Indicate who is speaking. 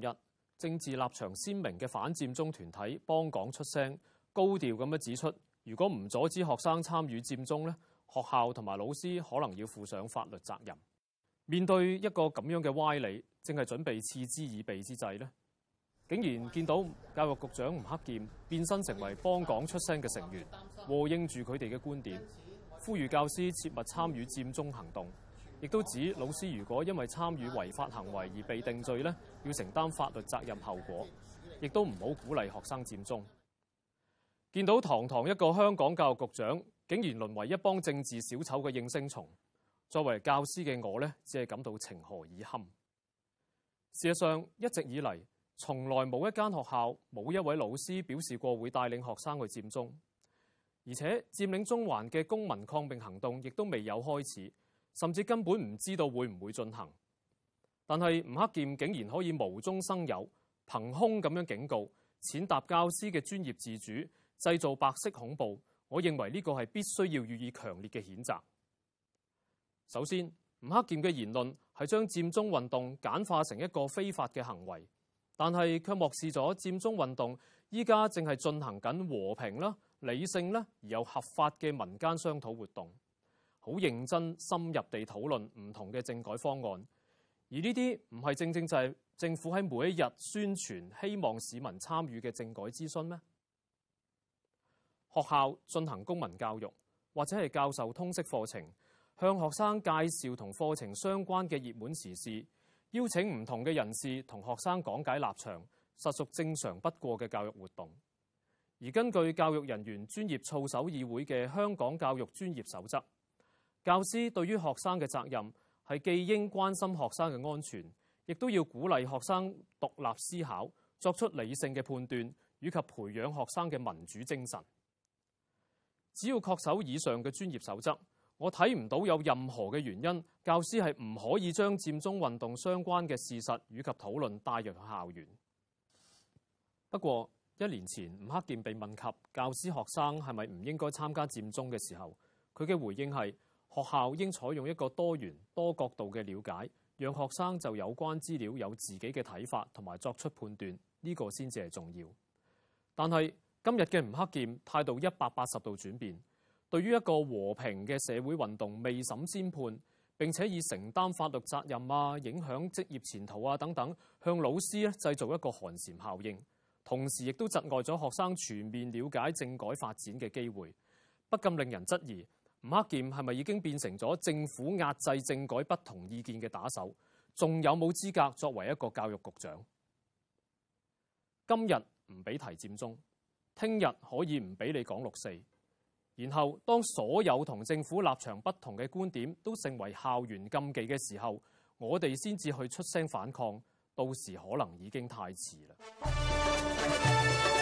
Speaker 1: 日，政治立場鮮明嘅反佔中團體幫港出聲，高調咁樣指出，如果唔阻止學生參與佔中咧，學校同埋老師可能要負上法律責任。面對一個咁樣嘅歪理，正係準備嗤之以鼻之際咧，竟然見到教育局長吳克儉變身成為幫港出聲嘅成員，和應住佢哋嘅觀點，呼籲教師切勿參與佔中行動。亦都指老師，如果因為參與違法行為而被定罪咧，要承擔法律責任後果，亦都唔好鼓勵學生佔中。見到堂堂一個香港教育局長，竟然淪為一幫政治小丑嘅應聲蟲，作為教師嘅我咧，只係感到情何以堪。事實上，一直以嚟，從來冇一間學校冇一位老師表示過會帶領學生去佔中，而且佔領中環嘅公民抗命行動亦都未有開始。甚至根本唔知道会唔会进行，但系吴克俭竟然可以无中生有、凭空咁样警告，践踏教师嘅专业自主，制造白色恐怖。我认为呢个系必须要予以强烈嘅谴责。首先，吴克俭嘅言论系将占中运动简化成一个非法嘅行为，但系却漠视咗占中运动依家正系进行紧和平啦、理性啦，而又合法嘅民间商讨活动。好認真深入地討論唔同嘅政改方案，而呢啲唔係正正就係政府喺每一日宣傳希望市民參與嘅政改諮詢咩？學校進行公民教育，或者係教授通識課程，向學生介紹同課程相關嘅熱門時事，邀請唔同嘅人士同學生講解立場，實屬正常不過嘅教育活動。而根據教育人員專業操守議會嘅香港教育專業守則。教師對於學生嘅責任係既應關心學生嘅安全，亦都要鼓勵學生獨立思考，作出理性嘅判斷，以及培養學生嘅民主精神。只要確守以上嘅專業守則，我睇唔到有任何嘅原因，教師係唔可以將佔中運動相關嘅事實以及討論帶入校園。不過，一年前吳克健被問及教師學生係咪唔應該參加佔中嘅時候，佢嘅回應係。學校應採用一個多元多角度嘅了解，讓學生就有關資料有自己嘅睇法同埋作出判斷，呢個先至係重要。但係今日嘅吳克儉態度一百八十度轉變，對於一個和平嘅社會運動未審先判，並且以承擔法律責任啊、影響職業前途啊等等，向老師咧製造一個寒蟬效應，同時亦都窒礙咗學生全面了解政改發展嘅機會，不禁令人質疑。吴克俭系咪已经变成咗政府压制政改不同意见嘅打手？仲有冇资格作为一个教育局长？今日唔俾提佔中，听日可以唔俾你讲六四。然后当所有同政府立场不同嘅观点都成为校园禁忌嘅时候，我哋先至去出声反抗，到时可能已经太迟啦。